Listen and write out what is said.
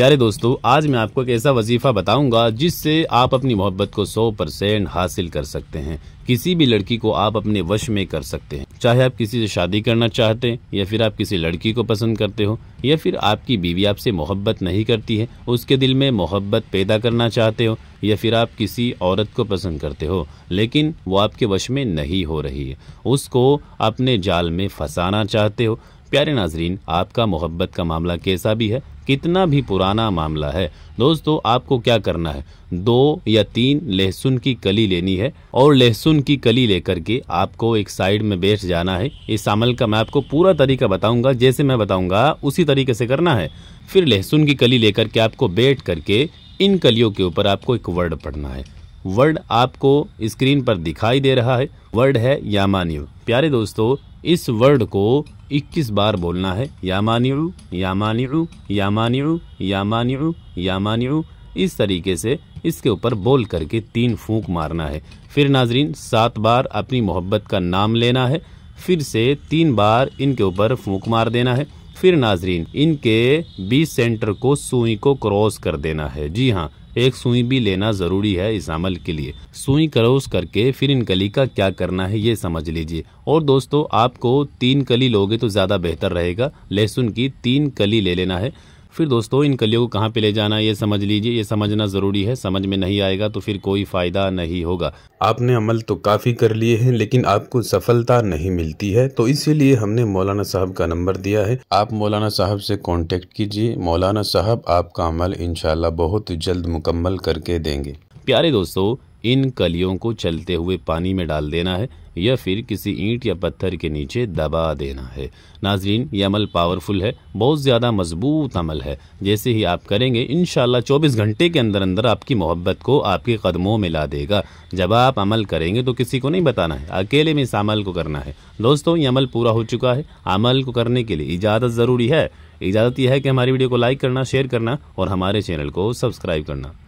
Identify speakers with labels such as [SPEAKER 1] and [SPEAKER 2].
[SPEAKER 1] प्यारे दोस्तों आज मैं आपको एक ऐसा वजीफा बताऊंगा जिससे आप अपनी मोहब्बत को 100 परसेंट हासिल कर सकते हैं किसी भी लड़की को आप अपने वश में कर सकते हैं चाहे आप किसी से शादी करना चाहते हैं या फिर आप किसी लड़की को पसंद करते हो या फिर आपकी बीवी आपसे मोहब्बत नहीं करती है उसके दिल में मोहब्बत पैदा करना चाहते हो या फिर आप किसी औरत को पसंद करते हो लेकिन वो आपके वश में नहीं हो रही है उसको अपने जाल में फंसाना चाहते हो प्यारे नाजरीन आपका मोहब्बत का मामला कैसा भी है कितना भी पुराना मामला है दोस्तों आपको क्या करना है दो या तीन लहसुन की कली लेनी है और लहसुन की कली लेकर के आपको एक साइड में बैठ जाना है इस अमल का मैं आपको पूरा तरीका बताऊंगा जैसे मैं बताऊंगा उसी तरीके से करना है फिर लहसुन की कली लेकर के आपको बैठ करके इन कलियों के ऊपर आपको एक वर्ड पढ़ना है वर्ड आपको स्क्रीन पर दिखाई दे रहा है वर्ड है यामान्यू प्यारे दोस्तों इस वर्ड को 21 बार बोलना है यामान्यू यामान्यू यामान्यू यामान्यू यामान्यू इस तरीके से इसके ऊपर बोल करके तीन फूंक मारना है फिर नाजरीन सात बार अपनी मोहब्बत का नाम लेना है फिर से तीन बार इनके ऊपर फूंक मार देना है फिर नाजरीन इनके बीस सेंटर को सुई को क्रॉस कर देना है जी हाँ एक सुई भी लेना ज़रूरी है इस अमल के लिए सुई क्रॉस करके फिर इन कली का क्या करना है ये समझ लीजिए और दोस्तों आपको तीन कली लोगे तो ज़्यादा बेहतर रहेगा लहसुन की तीन कली ले लेना है फिर दोस्तों इन कलियों को कहाँ पे ले जाना ये समझ लीजिए ये समझना ज़रूरी है समझ में नहीं आएगा तो फिर कोई फ़ायदा नहीं होगा आपने अमल तो काफ़ी कर लिए हैं लेकिन आपको सफलता नहीं मिलती है तो इसीलिए हमने मौलाना साहब का नंबर दिया है आप मौलाना साहब से कॉन्टेक्ट कीजिए मौलाना साहब आपका अमल इनशाला बहुत जल्द मुकम्मल करके देंगे प्यारे दोस्तों इन कलियों को चलते हुए पानी में डाल देना है या फिर किसी ईंट या पत्थर के नीचे दबा देना है नाजरीन ये अमल पावरफुल है बहुत ज़्यादा मजबूत अमल है जैसे ही आप करेंगे इन 24 घंटे के अंदर अंदर आपकी मोहब्बत को आपके कदमों में ला देगा जब आप अमल करेंगे तो किसी को नहीं बताना है अकेले में इस अमल को करना है दोस्तों ये अमल पूरा हो चुका है अमल को करने के लिए इजाज़त ज़रूरी है इजाज़त यह है कि हमारी वीडियो को लाइक करना शेयर करना और हमारे चैनल को सब्सक्राइब करना